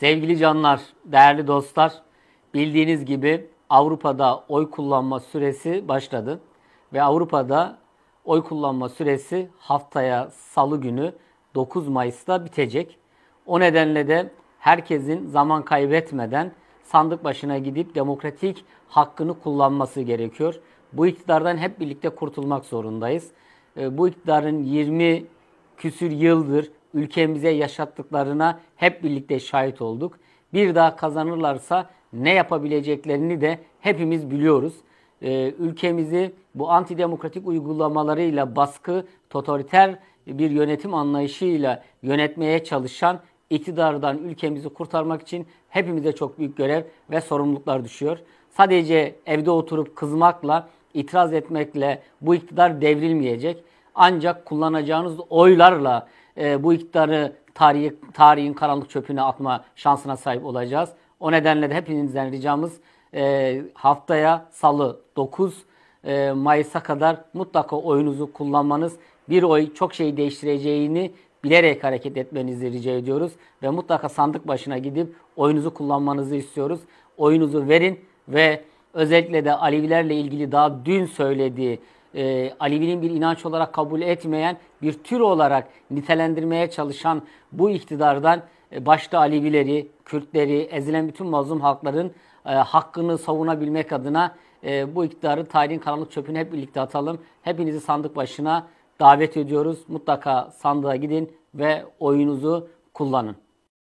Sevgili canlar, değerli dostlar, bildiğiniz gibi Avrupa'da oy kullanma süresi başladı ve Avrupa'da oy kullanma süresi haftaya salı günü 9 Mayıs'ta bitecek. O nedenle de herkesin zaman kaybetmeden sandık başına gidip demokratik hakkını kullanması gerekiyor. Bu iktidardan hep birlikte kurtulmak zorundayız. E, bu iktidarın 20 küsür yıldır ülkemize yaşattıklarına hep birlikte şahit olduk. Bir daha kazanırlarsa ne yapabileceklerini de hepimiz biliyoruz. Ee, ülkemizi bu antidemokratik uygulamalarıyla baskı, totaliter bir yönetim anlayışıyla yönetmeye çalışan iktidardan ülkemizi kurtarmak için hepimize çok büyük görev ve sorumluluklar düşüyor. Sadece evde oturup kızmakla, itiraz etmekle bu iktidar devrilmeyecek ancak kullanacağınız oylarla e, bu iktidarı tarihi, tarihin karanlık çöpüne atma şansına sahip olacağız. O nedenle de hepinizden ricamız e, haftaya salı 9 e, Mayıs'a kadar mutlaka oyunuzu kullanmanız, bir oy çok şey değiştireceğini bilerek hareket etmenizi rica ediyoruz. Ve mutlaka sandık başına gidip oyunuzu kullanmanızı istiyoruz. Oyunuzu verin ve özellikle de Alevilerle ilgili daha dün söylediği e, Alevi'nin bir inanç olarak kabul etmeyen bir tür olarak nitelendirmeye çalışan bu iktidardan e, başta Alevileri, Kürtleri, ezilen bütün mazlum halkların e, hakkını savunabilmek adına e, bu iktidarı tarihin karanlık çöpüne hep birlikte atalım. Hepinizi sandık başına davet ediyoruz. Mutlaka sandığa gidin ve oyunuzu kullanın.